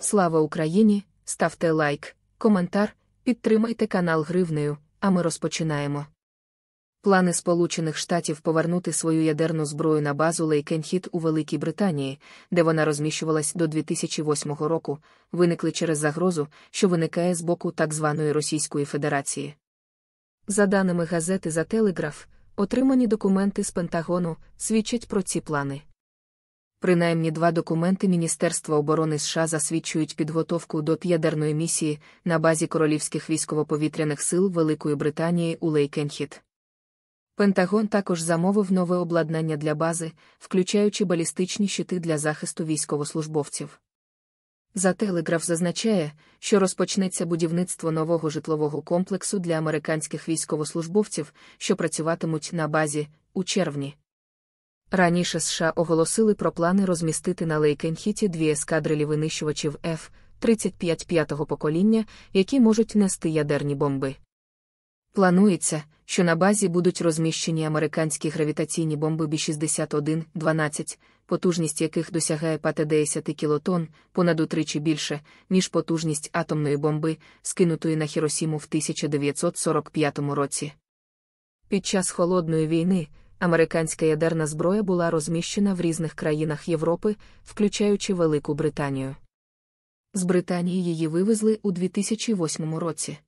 Слава Україні! Ставте лайк, коментар, підтримайте канал Гривнею, а ми розпочинаємо. Плани Сполучених Штатів повернути свою ядерну зброю на базу Лейкенхіт у Великій Британії, де вона розміщувалась до 2008 року, виникли через загрозу, що виникає з боку так званої Російської Федерації. За даними газети за Телеграф, отримані документи з Пентагону свідчать про ці плани. Принаймні два документи Міністерства оборони США засвідчують підготовку до ядерної місії на базі королівських військово-повітряних сил Великої Британії у Лейкенхіт. Пентагон також замовив нове обладнання для бази, включаючи балістичні щити для захисту військовослужбовців. За телеграф зазначає, що розпочнеться будівництво нового житлового комплексу для американських військовослужбовців, що працюватимуть на базі у червні. Раніше США оголосили про плани розмістити на Лейкенхіті дві ескадрилі винищувачів f 35 п'ятого покоління, які можуть нести ядерні бомби. Планується, що на базі будуть розміщені американські гравітаційні бомби b 61 12 потужність яких досягає пати 10 кілотон, понад утричі більше, ніж потужність атомної бомби, скинутої на Хіросіму в 1945 році. Під час холодної війни. Американська ядерна зброя була розміщена в різних країнах Європи, включаючи Велику Британію. З Британії її вивезли у 2008 році.